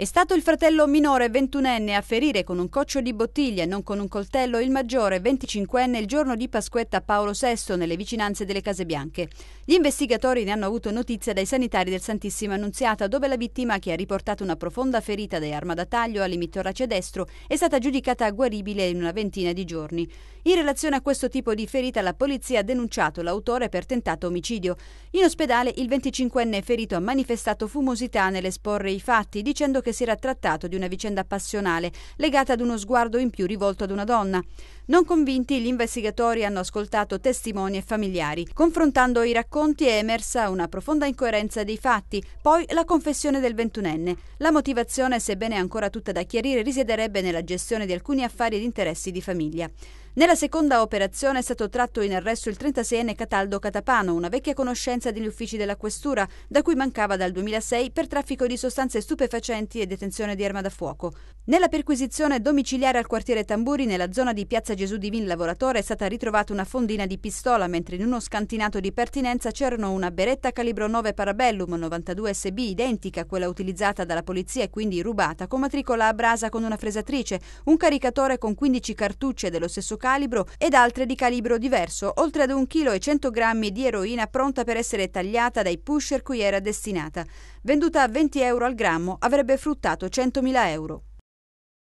È stato il fratello minore 21enne a ferire con un coccio di bottiglia e non con un coltello il maggiore 25enne il giorno di Pasquetta a Paolo VI nelle vicinanze delle Case Bianche. Gli investigatori ne hanno avuto notizia dai sanitari del Santissima Annunziata dove la vittima che ha riportato una profonda ferita da arma da taglio al destro è stata giudicata guaribile in una ventina di giorni. In relazione a questo tipo di ferita la polizia ha denunciato l'autore per tentato omicidio. In ospedale il 25enne ferito ha manifestato fumosità nell'esporre i fatti dicendo che che si era trattato di una vicenda passionale, legata ad uno sguardo in più rivolto ad una donna. Non convinti, gli investigatori hanno ascoltato testimoni e familiari. Confrontando i racconti è emersa una profonda incoerenza dei fatti, poi la confessione del ventunenne. La motivazione, sebbene ancora tutta da chiarire, risiederebbe nella gestione di alcuni affari ed interessi di famiglia. Nella seconda operazione è stato tratto in arresto il 36enne Cataldo Catapano, una vecchia conoscenza degli uffici della Questura, da cui mancava dal 2006 per traffico di sostanze stupefacenti e detenzione di arma da fuoco. Nella perquisizione domiciliare al quartiere Tamburi, nella zona di Piazza Gesù di Vin Lavoratore, è stata ritrovata una fondina di pistola, mentre in uno scantinato di pertinenza c'erano una beretta calibro 9 Parabellum 92 SB, identica a quella utilizzata dalla polizia e quindi rubata, con matricola a brasa con una fresatrice, un caricatore con 15 cartucce dello stesso calibro ed altre di calibro diverso, oltre ad un chilo e 100 grammi di eroina pronta per essere tagliata dai pusher cui era destinata. Venduta a 20 euro al grammo, avrebbe fruttato 100.000 euro.